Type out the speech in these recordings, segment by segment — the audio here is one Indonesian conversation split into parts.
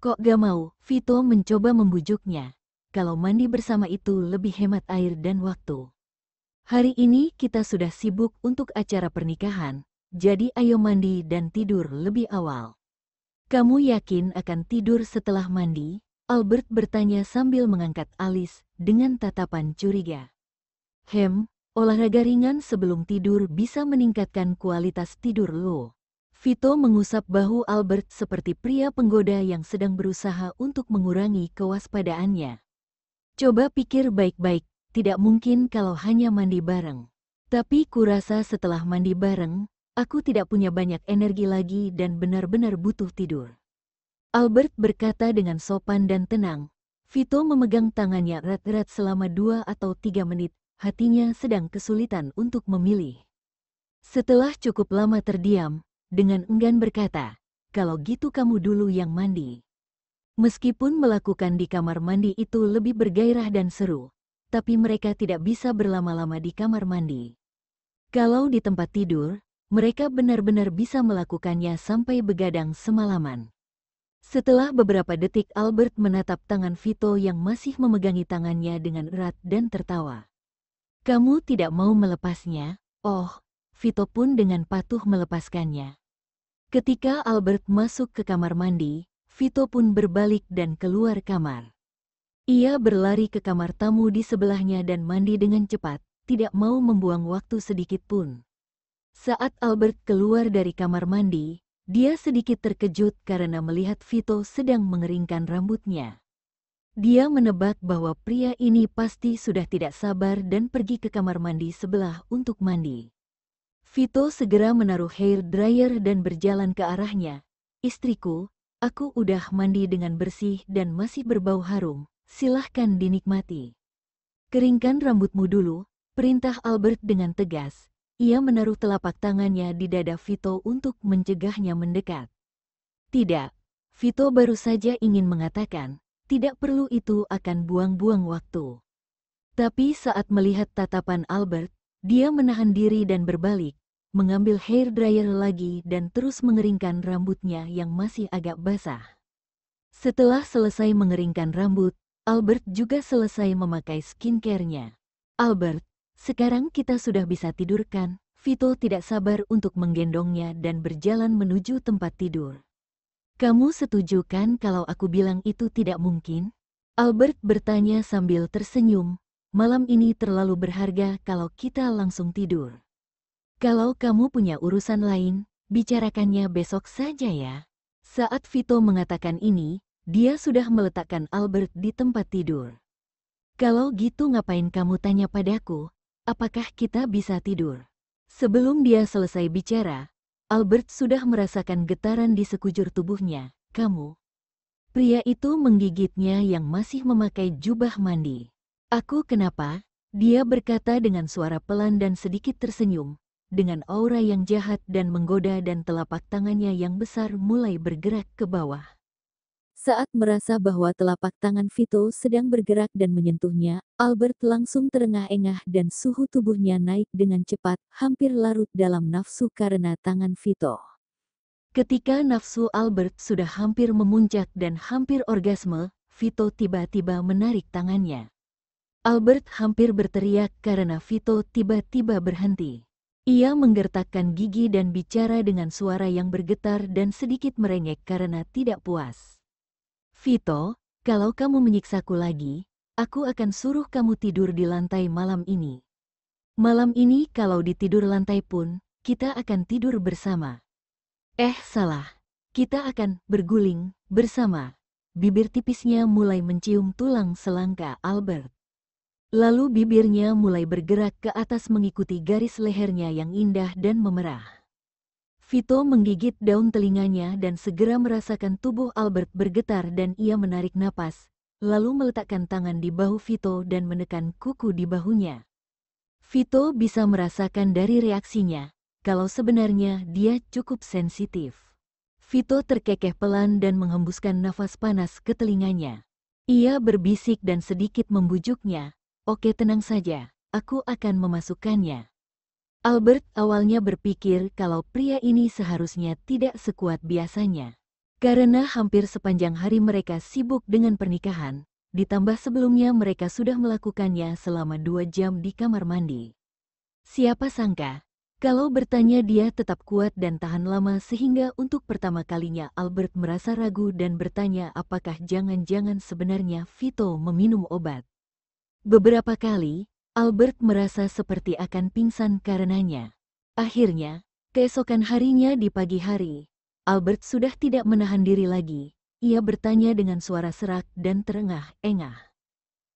Kok gak mau, Vito mencoba membujuknya. Kalau mandi bersama itu lebih hemat air dan waktu. Hari ini kita sudah sibuk untuk acara pernikahan, jadi ayo mandi dan tidur lebih awal. Kamu yakin akan tidur setelah mandi? Albert bertanya sambil mengangkat alis dengan tatapan curiga. Hem, olahraga ringan sebelum tidur bisa meningkatkan kualitas tidur lo. Vito mengusap bahu Albert seperti pria penggoda yang sedang berusaha untuk mengurangi kewaspadaannya. Coba pikir baik-baik, tidak mungkin kalau hanya mandi bareng. Tapi kurasa setelah mandi bareng, aku tidak punya banyak energi lagi dan benar-benar butuh tidur. Albert berkata dengan sopan dan tenang. Vito memegang tangannya erat-erat selama dua atau tiga menit, hatinya sedang kesulitan untuk memilih. Setelah cukup lama terdiam, dengan enggan berkata, kalau gitu kamu dulu yang mandi. Meskipun melakukan di kamar mandi itu lebih bergairah dan seru, tapi mereka tidak bisa berlama-lama di kamar mandi. Kalau di tempat tidur, mereka benar-benar bisa melakukannya sampai begadang semalaman. Setelah beberapa detik Albert menatap tangan Vito yang masih memegangi tangannya dengan erat dan tertawa. Kamu tidak mau melepasnya? Oh, Vito pun dengan patuh melepaskannya. Ketika Albert masuk ke kamar mandi, Vito pun berbalik dan keluar kamar. Ia berlari ke kamar tamu di sebelahnya dan mandi dengan cepat, tidak mau membuang waktu sedikit pun. Saat Albert keluar dari kamar mandi, dia sedikit terkejut karena melihat Vito sedang mengeringkan rambutnya. Dia menebak bahwa pria ini pasti sudah tidak sabar dan pergi ke kamar mandi sebelah untuk mandi. Vito segera menaruh hair dryer dan berjalan ke arahnya. Istriku, aku udah mandi dengan bersih dan masih berbau harum, silahkan dinikmati. Keringkan rambutmu dulu, perintah Albert dengan tegas. Ia menaruh telapak tangannya di dada Vito untuk mencegahnya mendekat. Tidak, Vito baru saja ingin mengatakan, tidak perlu itu akan buang-buang waktu. Tapi saat melihat tatapan Albert, dia menahan diri dan berbalik, mengambil hair dryer lagi dan terus mengeringkan rambutnya yang masih agak basah. Setelah selesai mengeringkan rambut, Albert juga selesai memakai skincare-nya. Albert, sekarang kita sudah bisa tidur kan? Vito tidak sabar untuk menggendongnya dan berjalan menuju tempat tidur. Kamu setuju kan kalau aku bilang itu tidak mungkin? Albert bertanya sambil tersenyum, malam ini terlalu berharga kalau kita langsung tidur. Kalau kamu punya urusan lain, bicarakannya besok saja ya. Saat Vito mengatakan ini, dia sudah meletakkan Albert di tempat tidur. Kalau gitu ngapain kamu tanya padaku, apakah kita bisa tidur? Sebelum dia selesai bicara, Albert sudah merasakan getaran di sekujur tubuhnya. Kamu. Pria itu menggigitnya yang masih memakai jubah mandi. Aku kenapa? Dia berkata dengan suara pelan dan sedikit tersenyum, dengan aura yang jahat dan menggoda dan telapak tangannya yang besar mulai bergerak ke bawah. Saat merasa bahwa telapak tangan Vito sedang bergerak dan menyentuhnya, Albert langsung terengah-engah dan suhu tubuhnya naik dengan cepat, hampir larut dalam nafsu karena tangan Vito. Ketika nafsu Albert sudah hampir memuncak dan hampir orgasme, Vito tiba-tiba menarik tangannya. Albert hampir berteriak karena Vito tiba-tiba berhenti. Ia menggertakkan gigi dan bicara dengan suara yang bergetar dan sedikit merengek karena tidak puas. Vito, kalau kamu menyiksaku lagi, aku akan suruh kamu tidur di lantai malam ini. Malam ini kalau ditidur lantai pun, kita akan tidur bersama. Eh salah, kita akan berguling bersama. Bibir tipisnya mulai mencium tulang selangka Albert. Lalu bibirnya mulai bergerak ke atas mengikuti garis lehernya yang indah dan memerah. Vito menggigit daun telinganya dan segera merasakan tubuh Albert bergetar dan ia menarik napas, lalu meletakkan tangan di bahu Vito dan menekan kuku di bahunya. Vito bisa merasakan dari reaksinya, kalau sebenarnya dia cukup sensitif. Vito terkekeh pelan dan menghembuskan nafas panas ke telinganya. Ia berbisik dan sedikit membujuknya, Oke tenang saja, aku akan memasukkannya. Albert awalnya berpikir kalau pria ini seharusnya tidak sekuat biasanya. Karena hampir sepanjang hari mereka sibuk dengan pernikahan, ditambah sebelumnya mereka sudah melakukannya selama dua jam di kamar mandi. Siapa sangka, kalau bertanya dia tetap kuat dan tahan lama sehingga untuk pertama kalinya Albert merasa ragu dan bertanya apakah jangan-jangan sebenarnya Vito meminum obat. Beberapa kali, Albert merasa seperti akan pingsan karenanya. Akhirnya, keesokan harinya di pagi hari, Albert sudah tidak menahan diri lagi. Ia bertanya dengan suara serak dan terengah-engah.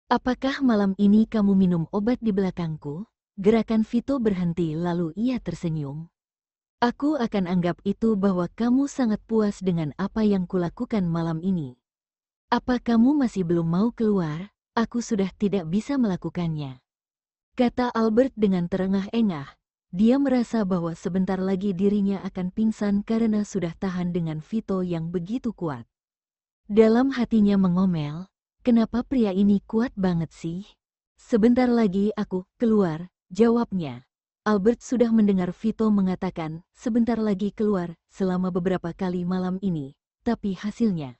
Apakah malam ini kamu minum obat di belakangku? Gerakan Vito berhenti lalu ia tersenyum. Aku akan anggap itu bahwa kamu sangat puas dengan apa yang kulakukan malam ini. Apa kamu masih belum mau keluar? aku sudah tidak bisa melakukannya. Kata Albert dengan terengah-engah, dia merasa bahwa sebentar lagi dirinya akan pingsan karena sudah tahan dengan Vito yang begitu kuat. Dalam hatinya mengomel, kenapa pria ini kuat banget sih? Sebentar lagi aku keluar, jawabnya. Albert sudah mendengar Vito mengatakan, sebentar lagi keluar, selama beberapa kali malam ini, tapi hasilnya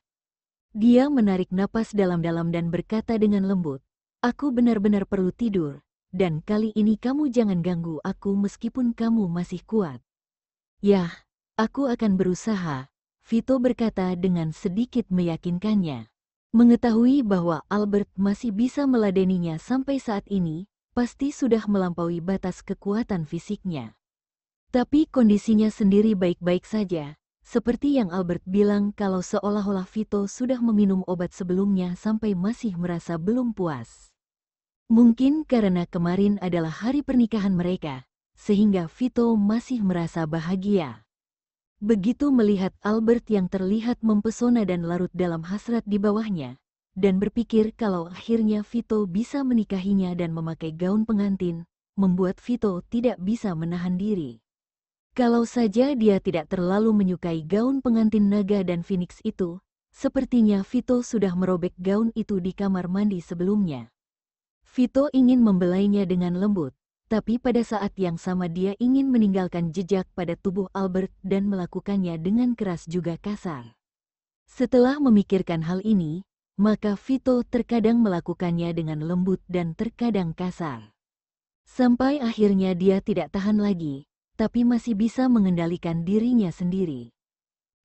dia menarik napas dalam-dalam dan berkata dengan lembut, Aku benar-benar perlu tidur, dan kali ini kamu jangan ganggu aku meskipun kamu masih kuat. Yah, aku akan berusaha, Vito berkata dengan sedikit meyakinkannya. Mengetahui bahwa Albert masih bisa meladeninya sampai saat ini, pasti sudah melampaui batas kekuatan fisiknya. Tapi kondisinya sendiri baik-baik saja, seperti yang Albert bilang kalau seolah-olah Vito sudah meminum obat sebelumnya sampai masih merasa belum puas. Mungkin karena kemarin adalah hari pernikahan mereka, sehingga Vito masih merasa bahagia. Begitu melihat Albert yang terlihat mempesona dan larut dalam hasrat di bawahnya, dan berpikir kalau akhirnya Vito bisa menikahinya dan memakai gaun pengantin, membuat Vito tidak bisa menahan diri. Kalau saja dia tidak terlalu menyukai gaun pengantin naga dan Phoenix itu, sepertinya Vito sudah merobek gaun itu di kamar mandi sebelumnya. Vito ingin membelainya dengan lembut, tapi pada saat yang sama dia ingin meninggalkan jejak pada tubuh Albert dan melakukannya dengan keras juga kasar. Setelah memikirkan hal ini, maka Vito terkadang melakukannya dengan lembut dan terkadang kasar. Sampai akhirnya dia tidak tahan lagi, tapi masih bisa mengendalikan dirinya sendiri.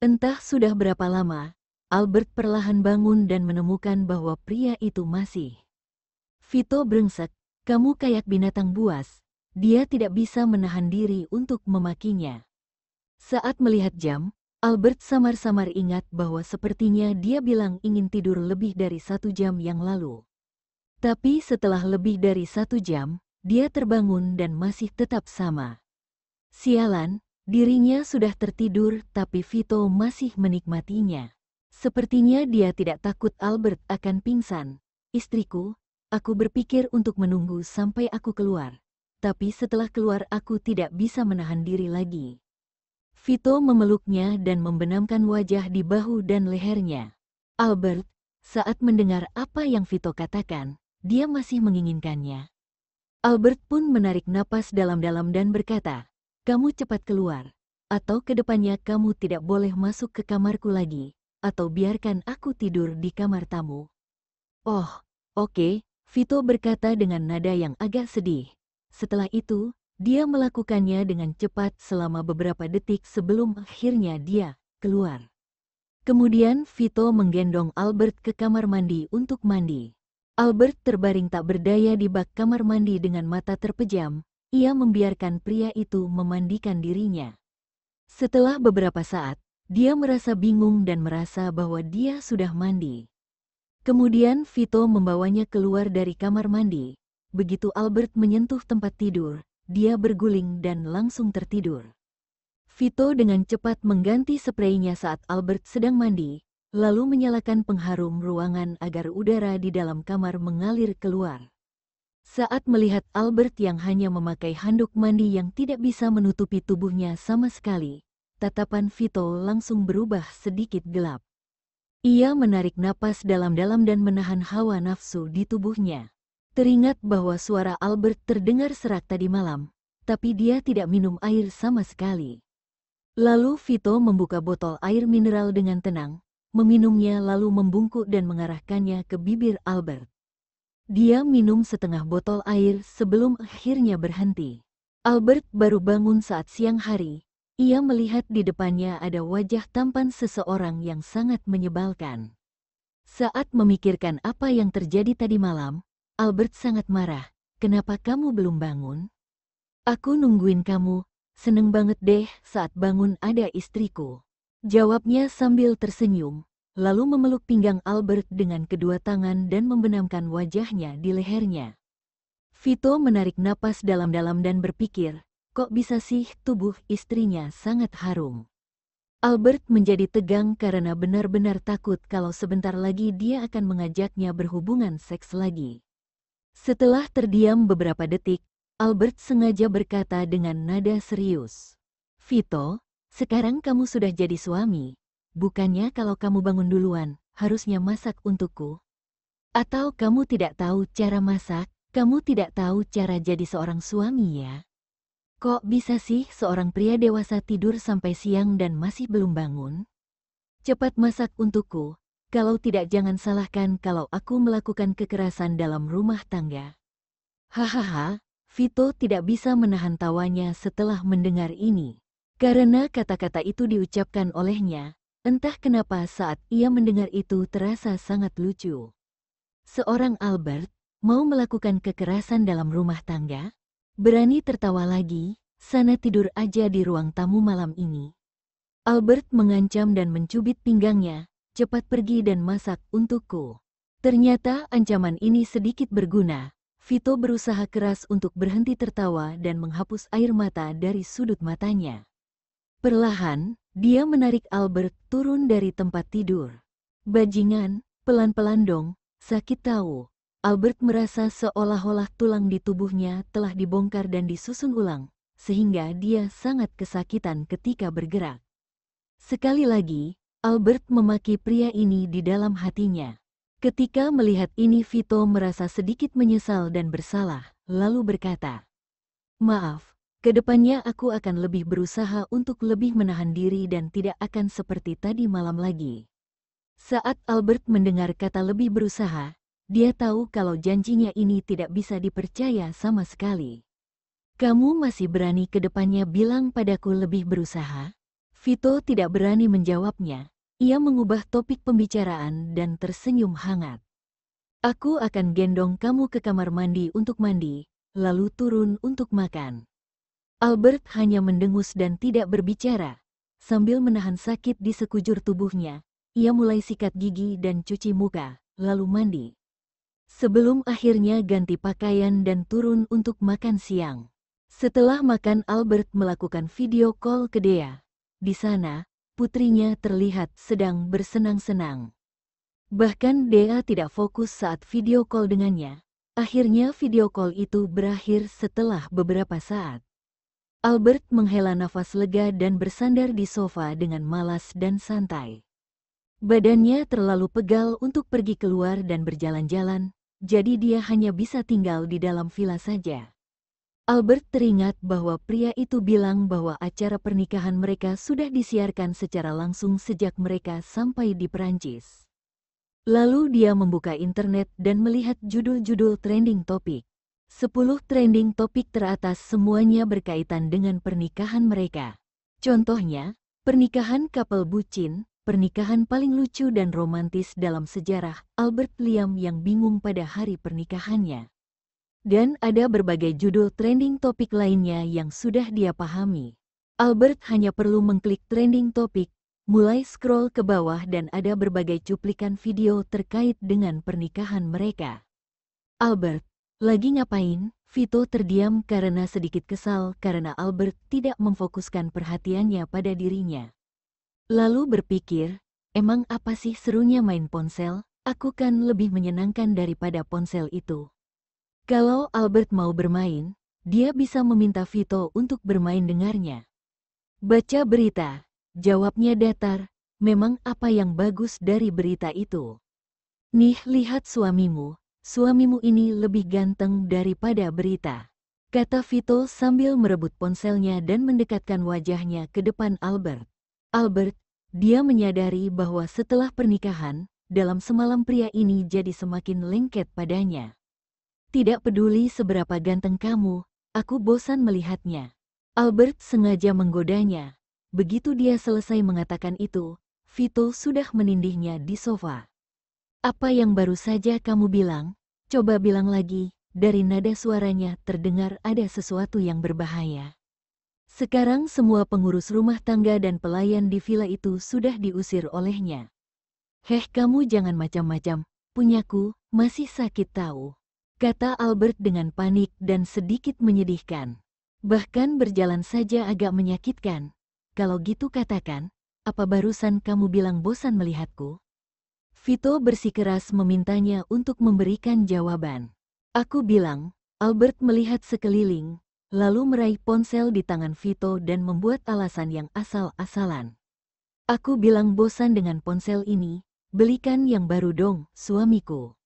Entah sudah berapa lama, Albert perlahan bangun dan menemukan bahwa pria itu masih. Vito brengsek, kamu kayak binatang buas. Dia tidak bisa menahan diri untuk memakinya. Saat melihat jam, Albert samar-samar ingat bahwa sepertinya dia bilang ingin tidur lebih dari satu jam yang lalu. Tapi setelah lebih dari satu jam, dia terbangun dan masih tetap sama. Sialan, dirinya sudah tertidur tapi Vito masih menikmatinya. Sepertinya dia tidak takut Albert akan pingsan. Istriku, aku berpikir untuk menunggu sampai aku keluar. Tapi setelah keluar aku tidak bisa menahan diri lagi. Vito memeluknya dan membenamkan wajah di bahu dan lehernya. Albert, saat mendengar apa yang Vito katakan, dia masih menginginkannya. Albert pun menarik napas dalam-dalam dan berkata, kamu cepat keluar. Atau kedepannya kamu tidak boleh masuk ke kamarku lagi, atau biarkan aku tidur di kamar tamu. Oh, oke, okay, Vito berkata dengan nada yang agak sedih. Setelah itu, dia melakukannya dengan cepat selama beberapa detik sebelum akhirnya dia keluar. Kemudian Vito menggendong Albert ke kamar mandi untuk mandi. Albert terbaring tak berdaya di bak kamar mandi dengan mata terpejam, ia membiarkan pria itu memandikan dirinya. Setelah beberapa saat, dia merasa bingung dan merasa bahwa dia sudah mandi. Kemudian Vito membawanya keluar dari kamar mandi. Begitu Albert menyentuh tempat tidur, dia berguling dan langsung tertidur. Vito dengan cepat mengganti spraynya saat Albert sedang mandi, lalu menyalakan pengharum ruangan agar udara di dalam kamar mengalir keluar saat melihat Albert yang hanya memakai handuk mandi yang tidak bisa menutupi tubuhnya sama sekali. Tatapan Vito langsung berubah sedikit gelap. Ia menarik napas dalam-dalam dan menahan hawa nafsu di tubuhnya. Teringat bahwa suara Albert terdengar serak tadi malam, tapi dia tidak minum air sama sekali. Lalu Vito membuka botol air mineral dengan tenang, meminumnya lalu membungkuk dan mengarahkannya ke bibir Albert. Dia minum setengah botol air sebelum akhirnya berhenti. Albert baru bangun saat siang hari. Ia melihat di depannya ada wajah tampan seseorang yang sangat menyebalkan. Saat memikirkan apa yang terjadi tadi malam, Albert sangat marah. Kenapa kamu belum bangun? Aku nungguin kamu, seneng banget deh saat bangun ada istriku. Jawabnya sambil tersenyum, lalu memeluk pinggang Albert dengan kedua tangan dan membenamkan wajahnya di lehernya. Vito menarik napas dalam-dalam dan berpikir, kok bisa sih tubuh istrinya sangat harum. Albert menjadi tegang karena benar-benar takut kalau sebentar lagi dia akan mengajaknya berhubungan seks lagi. Setelah terdiam beberapa detik, Albert sengaja berkata dengan nada serius, Vito, sekarang kamu sudah jadi suami, bukannya kalau kamu bangun duluan, harusnya masak untukku? Atau kamu tidak tahu cara masak, kamu tidak tahu cara jadi seorang suami ya? Kok bisa sih seorang pria dewasa tidur sampai siang dan masih belum bangun? Cepat masak untukku, kalau tidak jangan salahkan kalau aku melakukan kekerasan dalam rumah tangga. Hahaha, Vito tidak bisa menahan tawanya setelah mendengar ini. Karena kata-kata itu diucapkan olehnya, Entah kenapa saat ia mendengar itu terasa sangat lucu. Seorang Albert, mau melakukan kekerasan dalam rumah tangga? Berani tertawa lagi, sana tidur aja di ruang tamu malam ini. Albert mengancam dan mencubit pinggangnya, cepat pergi dan masak untukku. Ternyata ancaman ini sedikit berguna, Vito berusaha keras untuk berhenti tertawa dan menghapus air mata dari sudut matanya. Perlahan, dia menarik Albert turun dari tempat tidur. Bajingan, pelan-pelan dong, sakit tahu. Albert merasa seolah-olah tulang di tubuhnya telah dibongkar dan disusun ulang, sehingga dia sangat kesakitan ketika bergerak. Sekali lagi, Albert memaki pria ini di dalam hatinya. Ketika melihat ini Vito merasa sedikit menyesal dan bersalah, lalu berkata, Maaf, Kedepannya aku akan lebih berusaha untuk lebih menahan diri dan tidak akan seperti tadi malam lagi. Saat Albert mendengar kata lebih berusaha, dia tahu kalau janjinya ini tidak bisa dipercaya sama sekali. Kamu masih berani kedepannya bilang padaku lebih berusaha? Vito tidak berani menjawabnya. Ia mengubah topik pembicaraan dan tersenyum hangat. Aku akan gendong kamu ke kamar mandi untuk mandi, lalu turun untuk makan. Albert hanya mendengus dan tidak berbicara. Sambil menahan sakit di sekujur tubuhnya, ia mulai sikat gigi dan cuci muka, lalu mandi. Sebelum akhirnya ganti pakaian dan turun untuk makan siang. Setelah makan Albert melakukan video call ke Dea. Di sana, putrinya terlihat sedang bersenang-senang. Bahkan Dea tidak fokus saat video call dengannya. Akhirnya video call itu berakhir setelah beberapa saat. Albert menghela nafas lega dan bersandar di sofa dengan malas dan santai. Badannya terlalu pegal untuk pergi keluar dan berjalan-jalan, jadi dia hanya bisa tinggal di dalam villa saja. Albert teringat bahwa pria itu bilang bahwa acara pernikahan mereka sudah disiarkan secara langsung sejak mereka sampai di Perancis. Lalu dia membuka internet dan melihat judul-judul trending topik. 10 trending topik teratas semuanya berkaitan dengan pernikahan mereka. Contohnya, pernikahan couple bucin, pernikahan paling lucu dan romantis dalam sejarah Albert Liam yang bingung pada hari pernikahannya. Dan ada berbagai judul trending topik lainnya yang sudah dia pahami. Albert hanya perlu mengklik trending topik, mulai scroll ke bawah dan ada berbagai cuplikan video terkait dengan pernikahan mereka. Albert, lagi ngapain? Vito terdiam karena sedikit kesal karena Albert tidak memfokuskan perhatiannya pada dirinya. Lalu berpikir, emang apa sih serunya main ponsel? Aku kan lebih menyenangkan daripada ponsel itu. Kalau Albert mau bermain, dia bisa meminta Vito untuk bermain dengarnya. Baca berita, jawabnya datar, memang apa yang bagus dari berita itu? Nih lihat suamimu, suamimu ini lebih ganteng daripada berita. Kata Vito sambil merebut ponselnya dan mendekatkan wajahnya ke depan Albert. Albert, dia menyadari bahwa setelah pernikahan, dalam semalam pria ini jadi semakin lengket padanya. Tidak peduli seberapa ganteng kamu, aku bosan melihatnya. Albert sengaja menggodanya. Begitu dia selesai mengatakan itu, Vito sudah menindihnya di sofa. Apa yang baru saja kamu bilang? Coba bilang lagi, dari nada suaranya terdengar ada sesuatu yang berbahaya. Sekarang semua pengurus rumah tangga dan pelayan di villa itu sudah diusir olehnya. Heh kamu jangan macam-macam, punyaku, masih sakit tahu. Kata Albert dengan panik dan sedikit menyedihkan. Bahkan berjalan saja agak menyakitkan. Kalau gitu katakan, apa barusan kamu bilang bosan melihatku? Vito bersikeras memintanya untuk memberikan jawaban. Aku bilang, Albert melihat sekeliling, lalu meraih ponsel di tangan Vito dan membuat alasan yang asal-asalan. Aku bilang bosan dengan ponsel ini, belikan yang baru dong, suamiku.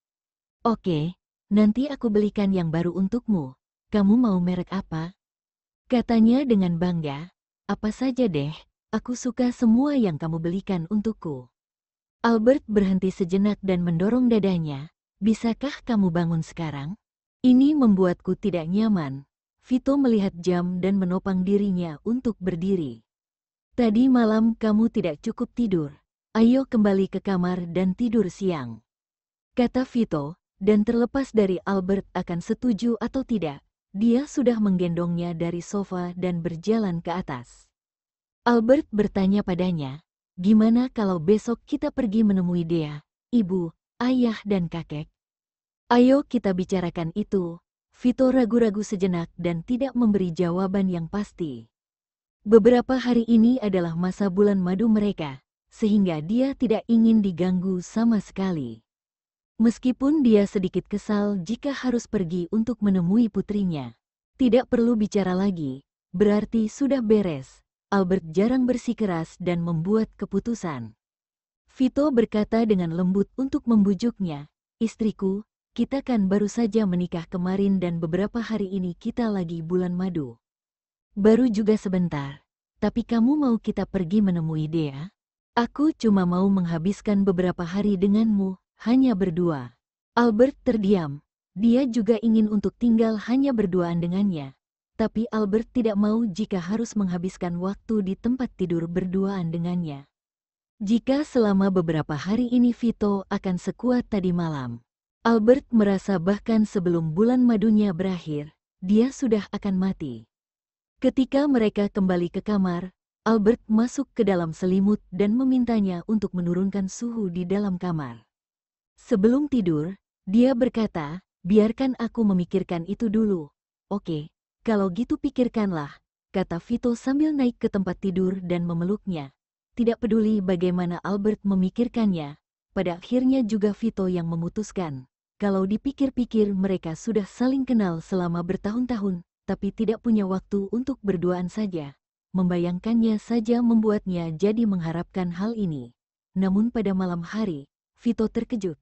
Oke, nanti aku belikan yang baru untukmu. Kamu mau merek apa? Katanya dengan bangga, apa saja deh, aku suka semua yang kamu belikan untukku. Albert berhenti sejenak dan mendorong dadanya. Bisakah kamu bangun sekarang? Ini membuatku tidak nyaman. Vito melihat jam dan menopang dirinya untuk berdiri. Tadi malam kamu tidak cukup tidur. Ayo kembali ke kamar dan tidur siang. Kata Vito, dan terlepas dari Albert akan setuju atau tidak, dia sudah menggendongnya dari sofa dan berjalan ke atas. Albert bertanya padanya, Gimana kalau besok kita pergi menemui dia, ibu, ayah dan kakek? Ayo kita bicarakan itu. Vito ragu-ragu sejenak dan tidak memberi jawaban yang pasti. Beberapa hari ini adalah masa bulan madu mereka, sehingga dia tidak ingin diganggu sama sekali. Meskipun dia sedikit kesal jika harus pergi untuk menemui putrinya. Tidak perlu bicara lagi, berarti sudah beres. Albert jarang bersikeras dan membuat keputusan. Vito berkata dengan lembut untuk membujuknya, Istriku, kita kan baru saja menikah kemarin dan beberapa hari ini kita lagi bulan madu. Baru juga sebentar, tapi kamu mau kita pergi menemui dia? Aku cuma mau menghabiskan beberapa hari denganmu, hanya berdua. Albert terdiam. Dia juga ingin untuk tinggal hanya berduaan dengannya, tapi Albert tidak mau jika harus menghabiskan waktu di tempat tidur berduaan dengannya. Jika selama beberapa hari ini Vito akan sekuat tadi malam, Albert merasa bahkan sebelum bulan madunya berakhir, dia sudah akan mati. Ketika mereka kembali ke kamar, Albert masuk ke dalam selimut dan memintanya untuk menurunkan suhu di dalam kamar. Sebelum tidur, dia berkata, biarkan aku memikirkan itu dulu. Oke. Okay. Kalau gitu pikirkanlah, kata Vito sambil naik ke tempat tidur dan memeluknya. Tidak peduli bagaimana Albert memikirkannya, pada akhirnya juga Vito yang memutuskan. Kalau dipikir-pikir mereka sudah saling kenal selama bertahun-tahun, tapi tidak punya waktu untuk berduaan saja. Membayangkannya saja membuatnya jadi mengharapkan hal ini. Namun pada malam hari, Vito terkejut.